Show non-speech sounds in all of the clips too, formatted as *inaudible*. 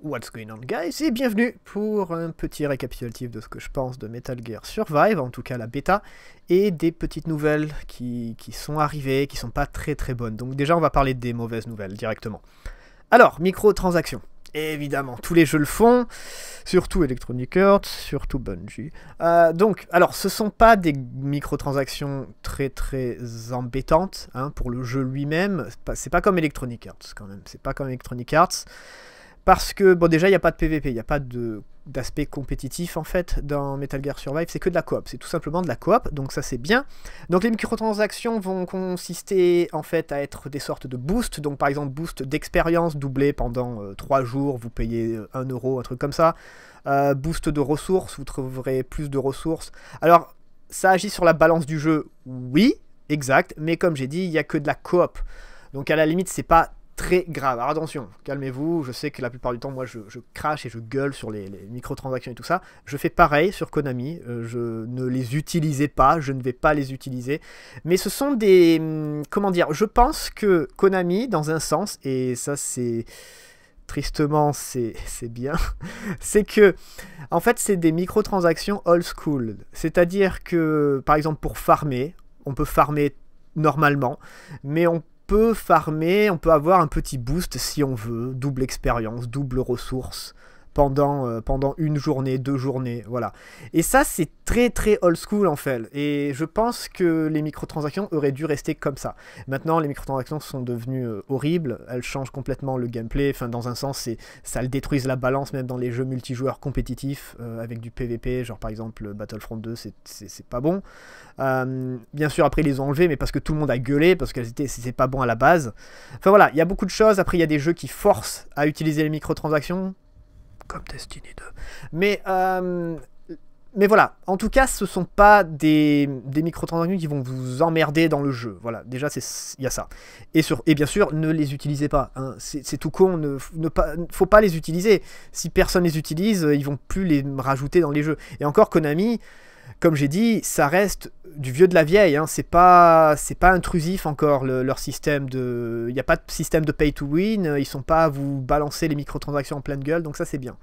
What's going on guys et bienvenue pour un petit récapitulatif de ce que je pense de Metal Gear Survive, en tout cas la bêta, et des petites nouvelles qui, qui, sont arrivées, qui sont pas très très bonnes. Donc déjà on va parler des mauvaises nouvelles directement. Alors, microtransactions. Évidemment, tous les jeux le font, surtout Electronic Arts, surtout Bungie. Euh, donc, alors, ce sont pas des microtransactions très très embêtantes hein, pour le jeu lui-même. C'est pas, pas comme Electronic Arts quand même. C'est pas comme Electronic Arts. Parce que, bon, déjà, il n'y a pas de PvP, il n'y a pas d'aspect compétitif en fait dans Metal Gear Survive, c'est que de la coop, c'est tout simplement de la coop, donc ça c'est bien. Donc les microtransactions vont consister en fait à être des sortes de boosts, donc par exemple boost d'expérience doublé pendant 3 euh, jours, vous payez 1 euh, euro, un truc comme ça, euh, boost de ressources, vous trouverez plus de ressources. Alors ça agit sur la balance du jeu, oui, exact, mais comme j'ai dit, il n'y a que de la coop. Donc à la limite, c'est pas très grave. Alors attention, calmez-vous, je sais que la plupart du temps, moi, je, crache et je gueule sur les, microtransactions et tout ça. Je fais pareil sur Konami, euh, je ne les utilisais pas, je ne vais pas les utiliser. Mais ce sont des... Hum, comment dire Je pense que Konami, dans un sens, et ça c'est tristement, c'est *laughs* bien, *laughs* c'est que, en fait, c'est des microtransactions old school. C'est-à-dire que, par exemple, pour farmer, on peut farmer normalement, mais on peut farmer, on peut avoir un petit boost si on veut, double expérience, double ressources pendant, euh, pendant une journée, deux journées, voilà. Et ça, c'est très très old school en fait. Et je pense que les microtransactions auraient dû rester comme ça. Maintenant, les microtransactions sont devenues euh, horribles, elles changent complètement le gameplay. Enfin, dans un sens, ça le détruise la balance, même dans les jeux multijoueurs compétitifs euh, avec du PVP, genre par exemple Battlefront 2, c'est pas bon. bien sûr, après, ils les ont enlevés, mais parce que tout le monde a gueulé, parce que c'était pas bon à la base. Enfin voilà, il y a beaucoup de choses. Après, il y a des jeux qui forcent à utiliser les microtransactions comme Destiny 2. Mais, euh, mais voilà, en tout cas, ce ne sont pas des, des microtransactions qui vont vous emmerder dans le jeu. Voilà, déjà, il y a ça. Et, sur, et bien sûr, ne les utilisez pas. Hein. C'est tout con, ne, ne pas, faut pas les utiliser. Si personne les utilise, ils vont plus les rajouter dans les jeux. Et encore, Konami, comme j'ai dit, ça reste du vieux de la vieille, hein. c'est pas pas intrusif encore leur système de, il n'y a pas de système de pay to win, euh, ils sont pas à vous balancer les microtransactions en pleine gueule, donc ça c'est bien.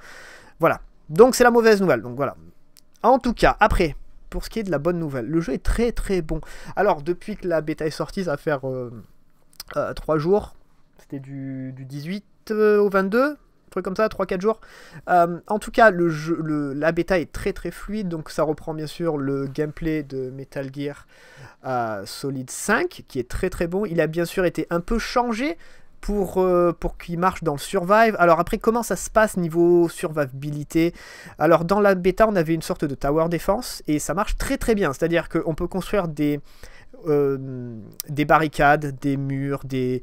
Voilà, donc c'est la mauvaise nouvelle. Donc voilà. En tout cas, après, pour ce qui est de la bonne nouvelle, le jeu est très très bon. Alors depuis que la bêta est sortie, ça va faire 3 euh, euh, jours, c'était du, du 18 au 22, comme ça, 3-4 jours. Euh, en tout cas, le la bêta est très très fluide, donc ça reprend bien sûr le gameplay de Metal Gear euh, Solid 5, qui est très très bon. Il a bien sûr été un peu changé pour, euh, pour qu'il marche dans le survive. Alors après, comment ça se passe niveau survivabilité Alors dans la bêta, on avait une sorte de tower défense, et ça marche très très bien. C'est-à-dire qu'on peut construire des, des barricades, des murs, des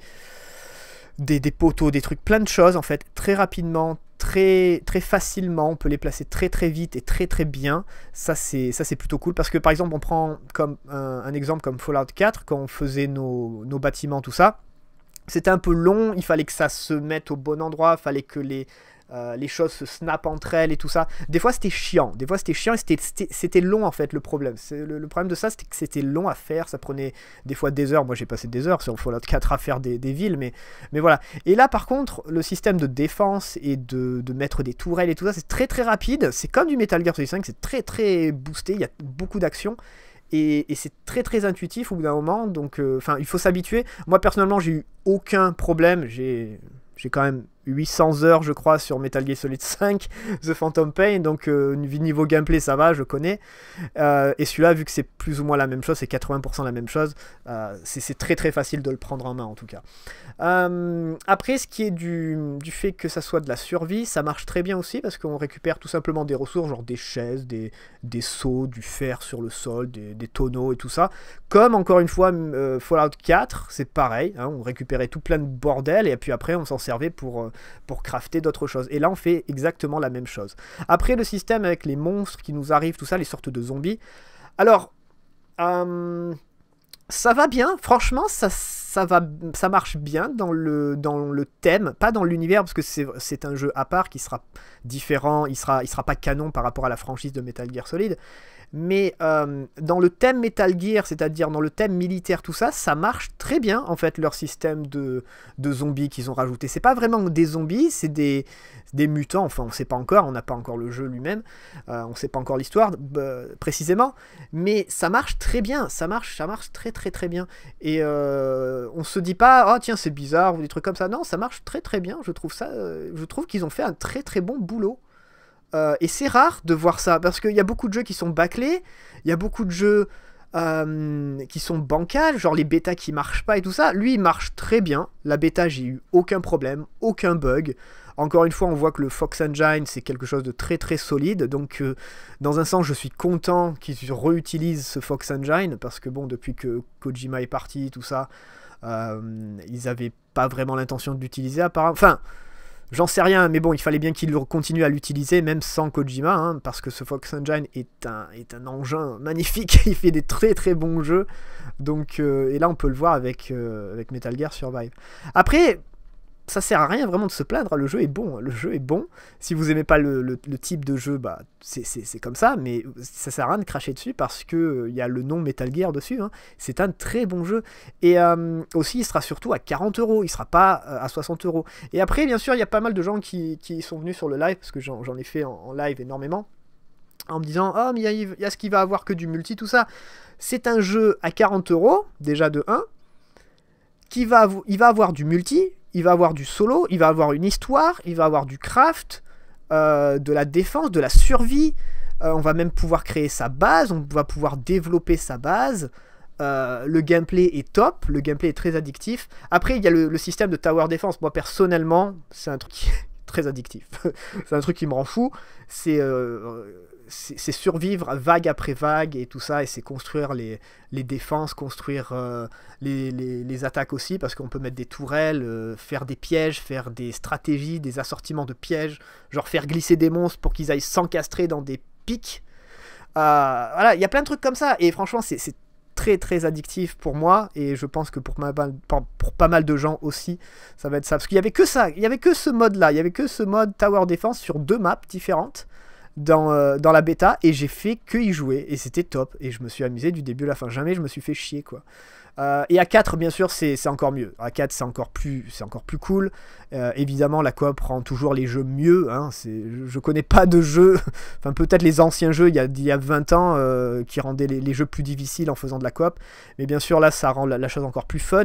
des, poteaux, des trucs, plein de choses en fait, très rapidement, très, très facilement, on peut les placer très très vite et très très bien. Ça c'est, ça c'est plutôt cool parce que par exemple on prend comme un, exemple comme Fallout 4, quand on faisait nos, nos bâtiments, tout ça, c'était un peu long, il fallait que ça se mette au bon endroit, il fallait que les, euh, les choses se snapent entre elles et tout ça. Des fois c'était chiant, des fois c'était chiant et c'était long en fait le problème. Le, le, problème de ça c'était que c'était long à faire, ça prenait des fois des heures, moi j'ai passé des heures sur Fallout 4 à faire des, villes, mais, mais voilà. Et là par contre le système de défense et de, de mettre des tourelles et tout ça c'est très très rapide, c'est comme du Metal Gear Solid 5, c'est très très boosté, il y a beaucoup d'actions et, c'est très très intuitif au bout d'un moment, donc euh, enfin il faut s'habituer. Moi personnellement j'ai eu aucun problème, j'ai quand même 800 heures, je crois, sur Metal Gear Solid 5, *laughs* The Phantom Pain. Donc, vie euh, niveau gameplay, ça va, je connais. Euh, et celui-là, vu que c'est plus ou moins la même chose, c'est 80% la même chose, euh, c'est très très facile de le prendre en main en tout cas. après, ce qui est du, fait que ça soit de la survie, ça marche très bien aussi parce qu'on récupère tout simplement des ressources, genre des chaises, des, des seaux, du fer sur le sol, des, tonneaux et tout ça. Comme encore une fois, Fallout 4, c'est pareil, hein, on récupérait tout plein de bordel et puis après, on s'en servait pour pour crafter d'autres choses. Et là, on fait exactement la même chose. Après, le système avec les monstres qui nous arrivent, tout ça, les sortes de zombies. Alors, euh, ça va bien. Franchement, ça, ça, va, ça marche bien dans le, dans le thème, pas dans l'univers, parce que c'est un jeu à part qui sera différent, il sera, il sera pas canon par rapport à la franchise de Metal Gear Solid mais euh, dans le thème Metal Gear, c'est-à-dire dans le thème militaire, tout ça, ça marche très bien en fait leur système de, de zombies qu'ils ont rajouté. C'est pas vraiment des zombies, c'est des, des mutants, enfin on sait pas encore, on n'a pas encore le jeu lui-même, euh, on sait pas encore l'histoire précisément, mais ça marche très bien, ça marche, ça marche très très très bien. Et euh, on se dit pas, oh tiens c'est bizarre ou des trucs comme ça, non, ça marche très très bien, je trouve ça, je trouve qu'ils ont fait un très très bon boulot. Euh, et c'est rare de voir ça, parce qu'il y a beaucoup de jeux qui sont bâclés, il y a beaucoup de jeux euh, qui sont bancals, genre les bêtas qui marchent pas et tout ça. Lui, il marche très bien. La bêta, j'ai eu aucun problème, aucun bug. Encore une fois, on voit que le Fox Engine, c'est quelque chose de très très solide. Donc, euh, dans un sens, je suis content qu'ils réutilisent ce Fox Engine, parce que bon, depuis que Kojima est parti, tout ça, ils avaient pas vraiment l'intention de d'utiliser apparemment. Enfin J'en sais rien, mais bon, il fallait bien qu'il continue à l'utiliser, même sans Kojima, hein, parce que ce Fox Engine est un, est un engin magnifique, *laughs* il fait des très très bons jeux. Donc, euh, et là, on peut le voir avec, euh, avec Metal Gear Survive. Après, ça sert à rien vraiment de se plaindre, hein. le jeu est bon, hein. le jeu est bon. Si vous aimez pas le, type de jeu, bah c'est comme ça, mais ça sert à rien de cracher dessus parce qu'il euh, y a le nom Metal Gear dessus. Hein. C'est un très bon jeu. Et euh, aussi, il sera surtout à 40 euros, il sera pas euh, à 60 euros. Et après, bien sûr, il y a pas mal de gens qui, sont venus sur le live, parce que j'en ai fait en, live énormément en me disant oh mais il y, a ce qui va avoir que du multi tout ça c'est un jeu à 40 euros déjà de 1 va, il va avoir du multi, il va avoir du solo, il va avoir une histoire, il va avoir du craft, euh, de la défense, de la survie. Euh, on va même pouvoir créer sa base, on va pouvoir développer sa base. Euh, le gameplay est top, le gameplay est très addictif. Après, il y a le, système de tower défense, Moi, personnellement, c'est un truc qui *laughs* est très addictif. *laughs* c'est un truc qui me rend fou. C'est c'est survivre vague après vague et tout ça, et c'est construire les, défenses, construire euh, les, attaques aussi, parce qu'on peut mettre des tourelles, euh, faire des pièges, faire des stratégies, des assortiments de pièges, genre faire glisser des monstres pour qu'ils aillent s'encastrer dans des pics. Euh, voilà, il y a plein de trucs comme ça, et franchement, c'est très très addictif pour moi et je pense que pour, pour pas mal de gens aussi ça va être ça parce qu'il y avait que ça il y avait que ce mode là il y avait que ce mode tower defense sur deux maps différentes dans, euh, dans la bêta et j'ai fait que y jouer et c'était top et je me suis amusé du début à la fin. Jamais je me suis fait chier quoi. Euh, et à 4 bien sûr c'est encore mieux. À 4 c'est encore plus c'est encore plus cool. Euh, évidemment la coop rend toujours les jeux mieux. Hein, je connais pas de jeux, *laughs* enfin peut-être les anciens jeux il y a, il y a 20 ans qui rendaient les, jeux plus difficiles en faisant de la coop. Mais bien sûr là ça rend la chose encore plus fun.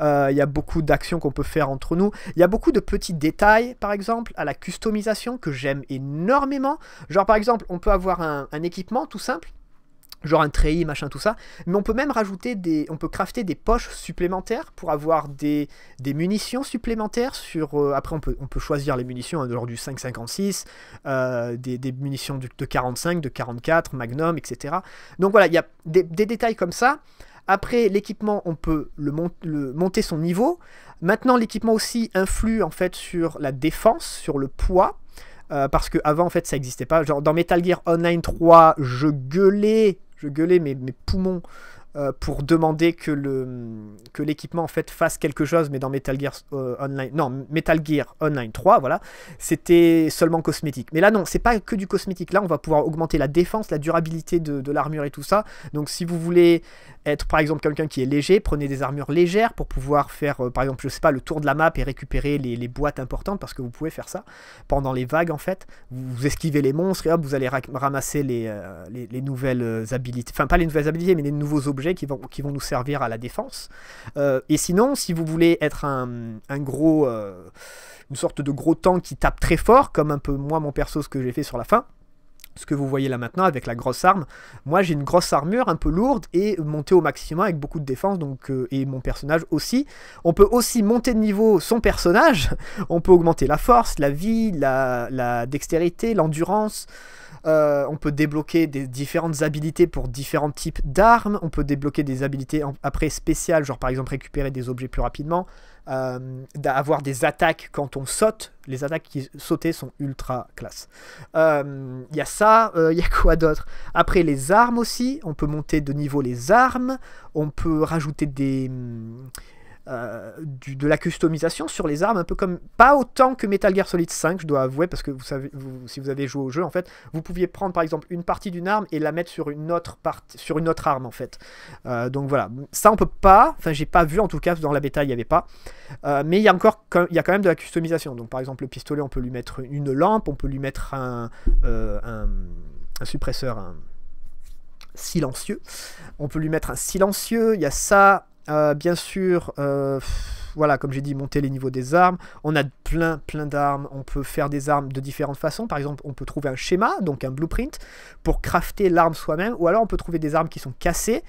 Euh, il y a beaucoup d'actions qu'on peut faire entre nous. Il y a beaucoup de petits détails, par exemple, à la customisation que j'aime énormément. Genre, par exemple, on peut avoir un, équipement tout simple genre un treillis, machin, tout ça. Mais on peut même rajouter des... On peut crafter des poches supplémentaires pour avoir des, des munitions supplémentaires sur... Euh, après, on peut, on peut choisir les munitions, hein, l'ordre du 5,56, euh, des, des, munitions de, 45, de 44, Magnum, etc. Donc voilà, il y a des, des détails comme ça. Après l'équipement, on peut le, monter son niveau. Maintenant, l'équipement aussi influe en fait sur la défense, sur le poids. Euh, parce qu'avant, en fait, ça n'existait pas. Genre, dans Metal Gear Online 3, je gueulais, je gueulais mes poumons euh, pour demander que le que l'équipement en fait fasse quelque chose, mais dans Metal Gear euh, Online, non Metal Gear Online 3, voilà, c'était seulement cosmétique. Mais là non, c'est pas que du cosmétique. Là, on va pouvoir augmenter la défense, la durabilité de, l'armure et tout ça. Donc si vous voulez être par exemple quelqu'un qui est léger, prenez des armures légères pour pouvoir faire euh, par exemple je sais pas le tour de la map et récupérer les, boîtes importantes parce que vous pouvez faire ça pendant les vagues en fait. Vous, esquivez les monstres et hop vous allez ramasser les nouvelles habilités, enfin pas les nouvelles habilités mais les nouveaux objets qui vont, nous servir à la défense. Euh, et sinon, si vous voulez être un, gros, euh, une sorte de gros tank qui tape très fort, comme un peu moi mon perso ce que j'ai fait sur la fin, ce que vous voyez là maintenant avec la grosse arme. Moi j'ai une grosse armure un peu lourde et montée au maximum avec beaucoup de défense donc, euh, et mon personnage aussi. On peut aussi monter de niveau son personnage, *laughs* on peut augmenter la force, la vie, la, dextérité, l'endurance. Euh, on peut débloquer des différentes habilités pour différents types d'armes, on peut débloquer des habilités après spéciales, genre par exemple récupérer des objets plus rapidement, euh, d'avoir des attaques quand on saute. Les attaques qui sautaient sont ultra classe. Il euh, y a ça, il euh, *laughs* y a quoi d'autre Après les armes aussi, on peut monter de niveau les armes, on peut rajouter des, euh, de la customisation sur les armes, un peu comme. Pas autant que Metal Gear Solid 5, je dois avouer, parce que vous savez, si vous avez joué au jeu, en fait, vous pouviez prendre par exemple une partie d'une arme et la mettre sur une autre, partie, sur une autre arme, en fait. Euh, donc voilà, ça on peut pas, enfin j'ai pas vu en tout cas, dans la bêta il n'y avait pas, euh, mais il y a encore il y quand même de la customisation. Donc par exemple, le pistolet, on peut lui mettre une lampe, on peut lui mettre un, un, suppresseur, silencieux. On peut lui mettre un silencieux, il y a ça, euh, bien sûr, euh, voilà, comme j'ai dit, monter les niveaux des armes. On a plein, plein d'armes. On peut faire des armes de différentes façons. Par exemple, on peut trouver un schéma, donc un blueprint, pour crafter l'arme soi-même. Ou alors, on peut trouver des armes qui sont cassées.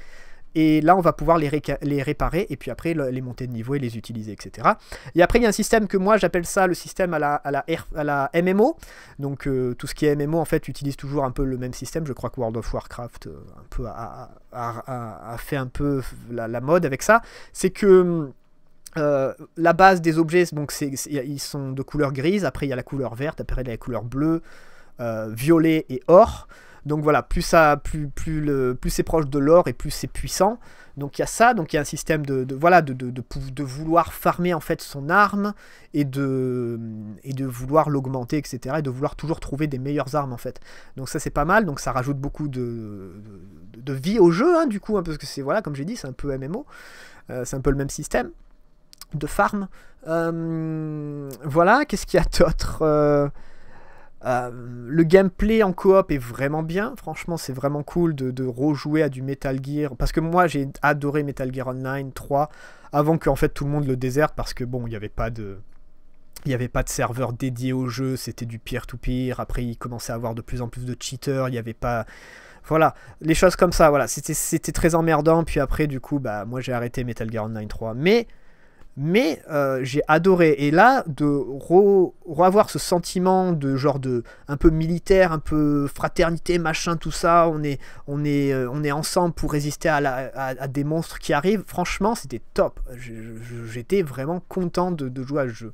Et là, on va pouvoir les, les réparer et puis après les monter de niveau et les utiliser, etc. Et après, il y a un système que moi j'appelle ça le système à la, à la, MMO. Donc euh, tout ce qui est MMO en fait utilise toujours un peu le même système. Je crois que World of Warcraft euh, un peu a, fait un peu la, mode avec ça. C'est que euh, la base des objets, donc ils sont de couleur grise, après il y a la couleur verte, après il y a la couleur bleue, violet et or. Donc voilà, plus, ça, plus, plus, plus c'est proche de l'or et plus c'est puissant. Donc il y a ça, donc il y a un système de, voilà de, de, vouloir farmer en fait son arme et de, et de vouloir l'augmenter, etc. Et de vouloir toujours trouver des meilleures armes en fait. Donc ça c'est pas mal, donc ça rajoute beaucoup de, de, vie au jeu hein, du coup, hein, parce que c'est voilà, comme j'ai dit, c'est un peu MMO, euh, c'est un peu le même système de farm. Euh, voilà, qu'est-ce qu'il y a d'autre euh, euh, le gameplay en coop est vraiment bien. Franchement, c'est vraiment cool de, rejouer à du Metal Gear. Parce que moi, j'ai adoré Metal Gear Online 3 avant qu'en fait tout le monde le déserte parce que bon, il n'y avait pas de. Il avait pas de serveur dédié au jeu, c'était du peer-to-peer. Après, il commençait à avoir de plus en plus de cheaters. Il n'y avait pas. Voilà, les choses comme ça. Voilà, c'était très emmerdant. Puis après, du coup, bah, moi j'ai arrêté Metal Gear Online 3. Mais mais euh, j'ai adoré. Et là, de revoir ce sentiment de genre de un peu militaire, un peu fraternité, machin, tout ça, on est, on est, euh, on est ensemble pour résister à, des monstres qui arrivent, franchement, c'était top. J'étais vraiment content de, jouer à ce jeu.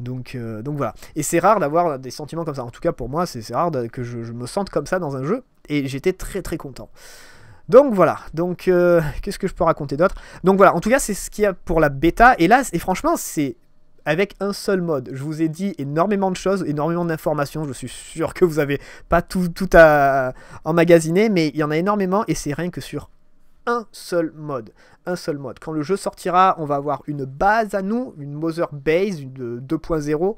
Donc, euh, donc voilà. Et c'est rare d'avoir des sentiments comme ça. En tout cas, pour moi, c'est rare que je, me sente comme ça dans un jeu. Et j'étais très très content. Donc voilà, donc euh, qu'est-ce que je peux raconter d'autre Donc voilà, en tout cas c'est ce qu'il y a pour la bêta, et là, et franchement c'est avec un seul mode. Je vous ai dit énormément de choses, énormément d'informations. Je suis sûr que vous n'avez pas tout, tout à emmagasiner, mais il y en a énormément et c'est rien que sur un seul mode. Un seul mode. Quand le jeu sortira, on va avoir une base à nous, une Mother Base, une 2.0,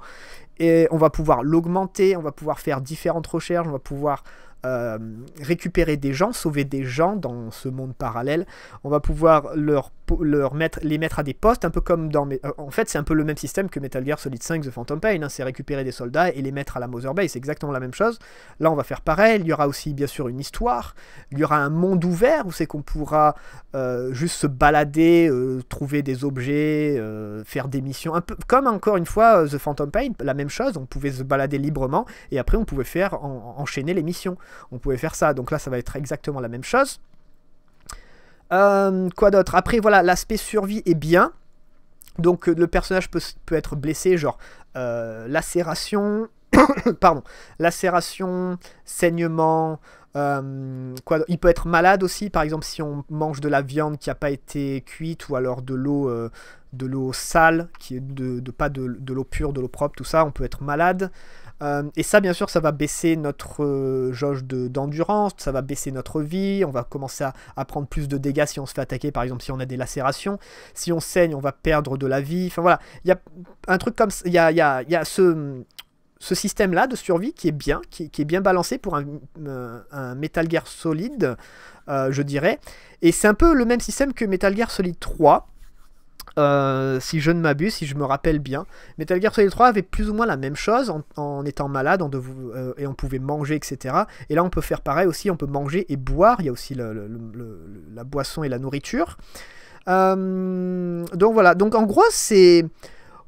et on va pouvoir l'augmenter, on va pouvoir faire différentes recherches, on va pouvoir euh, récupérer des gens, sauver des gens dans ce monde parallèle. On va pouvoir leur leur mettre, les mettre à des postes, un peu comme dans... Euh, en fait, c'est un peu le même système que Metal Gear Solid 5 The Phantom Pain, hein, c'est récupérer des soldats et les mettre à la Mother Base, c'est exactement la même chose. Là, on va faire pareil, il y aura aussi, bien sûr, une histoire, il y aura un monde ouvert où c'est qu'on pourra euh, juste se balader, euh, trouver des objets, faire des missions, un peu comme, encore une fois, The Phantom Pain, la même chose, on pouvait se balader librement, et après, on pouvait faire enchaîner les missions. On pouvait faire ça, donc là, ça va être exactement la même chose. Euh, quoi d'autre Après, voilà, l'aspect survie est bien. Donc euh, le personnage peut, être blessé, genre euh, lacération, *coughs* pardon, lacération, saignement, quoi, il peut être malade aussi, par exemple si on mange de la viande qui n'a pas été cuite ou alors de l'eau, de l'eau sale, qui est de, pas de l'eau pure, de l'eau propre, tout ça, on peut être malade. Euh, et ça, bien sûr, ça va baisser notre euh, jauge d'endurance, ça va baisser notre vie, on va commencer à, prendre plus de dégâts si on se fait attaquer, par exemple, si on a des lacérations, si on saigne, on va perdre de la vie. Enfin voilà, il y a un truc comme il y a, ce, système-là de survie qui est bien, qui, est bien balancé pour un, euh, Metal Gear solide, je dirais. Et c'est un peu le même système que Metal Gear Solid 3. Euh, si je ne m'abuse, si je me rappelle bien, Metal Gear Solid 3 avait plus ou moins la même chose en, étant malade euh, et on pouvait manger, etc. Et là, on peut faire pareil aussi, on peut manger et boire. Il y a aussi la boisson et la nourriture. Euh, donc voilà, donc en gros, c'est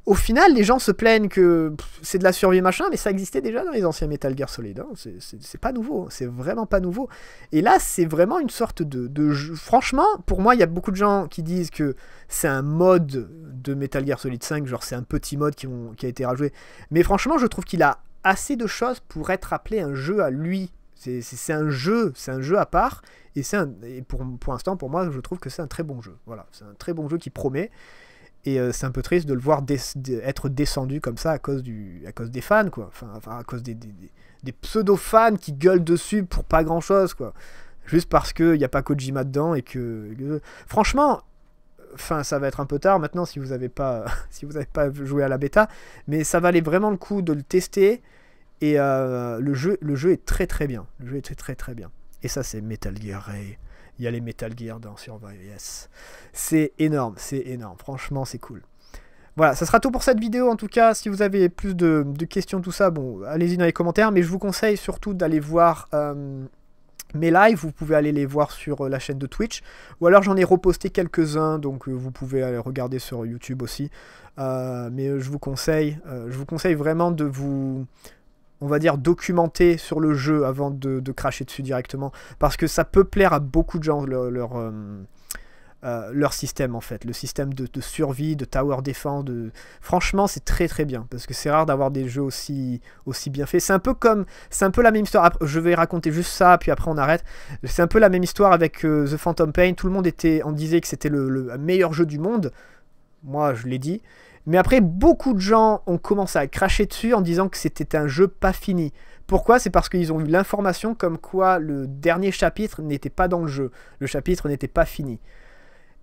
au final, les gens se plaignent que c'est de la survie machin, mais ça existait déjà dans les anciens Metal Gear Solid. Hein. C'est pas nouveau, hein. c'est vraiment pas nouveau. Et là, c'est vraiment une sorte de, jeu. Franchement, pour moi, il y a beaucoup de gens qui disent que c'est un mode de Metal Gear Solid 5, genre c'est un petit mode qui, a été rajouté. Mais franchement, je trouve qu'il a assez de choses pour être appelé un jeu à lui c'est un jeu, c'est un jeu à part. Et, pour, pour l'instant, pour moi, je trouve que c'est un très bon jeu. Voilà, c'est un très bon jeu qui promet. Et euh, c'est un peu triste de le voir être descendu comme ça à cause, du, à cause des fans, quoi. Enfin, à cause des, des, pseudo-fans qui gueulent dessus pour pas grand-chose, quoi. Juste parce qu'il n'y a pas Kojima dedans et que... franchement, enfin ça va être un peu tard maintenant si vous n'avez pas *laughs* si vous pas joué à la bêta mais ça valait vraiment le coup de le tester et euh, le jeu le jeu est très très bien le jeu est très très très bien et ça c'est Metal Gear Ray il y a les Metal Gear dans Survive. C'est énorme, c'est énorme. Franchement, c'est cool. Voilà, ça sera tout pour cette vidéo en tout cas. Si vous avez plus de, questions, tout ça, bon, allez-y dans les commentaires. Mais je vous conseille surtout d'aller voir euh, mes lives. Vous pouvez aller les voir sur euh, la chaîne de Twitch. Ou alors j'en ai reposté quelques-uns, donc euh, vous pouvez aller regarder sur YouTube aussi. mais je vous conseille, je vous conseille vraiment de vous on va dire, documenté sur le jeu avant de, cracher dessus directement. Parce que ça peut plaire à beaucoup de gens, leur, euh, euh, leur, système, en fait. Le système de, survie, de tower defense. Franchement, c'est très très bien. Parce que c'est rare d'avoir des jeux aussi, aussi bien faits. C'est un peu comme... C'est un peu la même histoire. Je vais raconter juste ça, puis après on arrête. C'est un peu la même histoire avec euh, The Phantom Pain. Tout le monde était... On disait que c'était le meilleur jeu du monde. Moi, je l'ai dit. Mais après, beaucoup de gens ont commencé à cracher dessus en disant que c'était un jeu pas fini. Pourquoi C'est parce qu'ils ont eu l'information comme quoi le dernier chapitre n'était pas dans le jeu. Le chapitre n'était pas fini.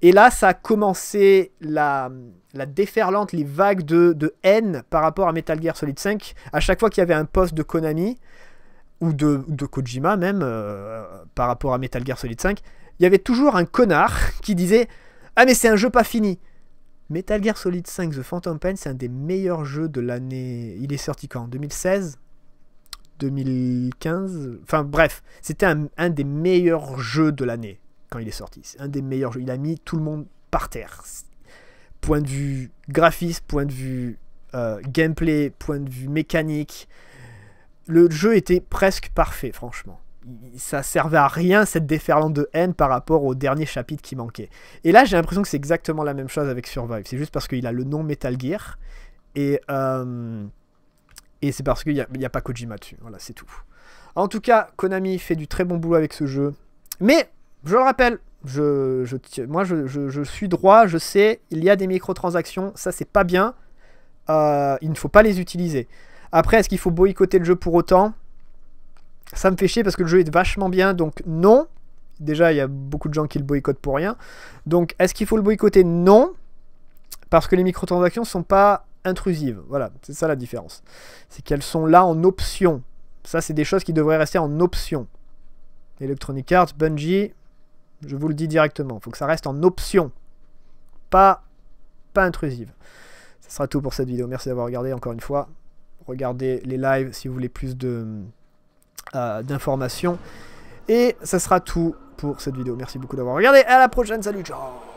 Et là, ça a commencé la, la déferlante, les vagues de, haine par rapport à Metal Gear Solid 5. À chaque fois qu'il y avait un poste de Konami, ou de, Kojima même, euh, par rapport à Metal Gear Solid 5, il y avait toujours un connard qui disait Ah, mais c'est un jeu pas fini Metal Gear Solid 5 The Phantom Pain, c'est un des meilleurs jeux de l'année. Il est sorti quand 2016 2015 Enfin bref, c'était un, des meilleurs jeux de l'année quand il est sorti. C'est un des meilleurs jeux. Il a mis tout le monde par terre. Point de vue graphisme, point de vue euh, gameplay, point de vue mécanique. Le jeu était presque parfait, franchement ça servait à rien cette déferlante de haine par rapport au dernier chapitre qui manquait. Et là, j'ai l'impression que c'est exactement la même chose avec Survive. C'est juste parce qu'il a le nom Metal Gear et, euh, et c'est parce qu'il n'y a, pas Kojima dessus. Voilà, c'est tout. En tout cas, Konami fait du très bon boulot avec ce jeu. Mais, je le rappelle, moi je, suis droit, je sais, il y a des microtransactions, ça c'est pas bien. Euh, il ne faut pas les utiliser. Après, est-ce qu'il faut boycotter le jeu pour autant ça me fait chier parce que le jeu est vachement bien, donc non. Déjà, il y a beaucoup de gens qui le boycottent pour rien. Donc, est-ce qu'il faut le boycotter Non, parce que les microtransactions ne sont pas intrusives. Voilà, c'est ça la différence. C'est qu'elles sont là en option. Ça, c'est des choses qui devraient rester en option. Electronic Arts, Bungie, je vous le dis directement, Il faut que ça reste en option. Pas, pas intrusive. Ce sera tout pour cette vidéo. Merci d'avoir regardé encore une fois. Regardez les lives si vous voulez plus de... Euh, d'informations. Et ça sera tout pour cette vidéo. Merci beaucoup d'avoir regardé. À la prochaine. Salut, ciao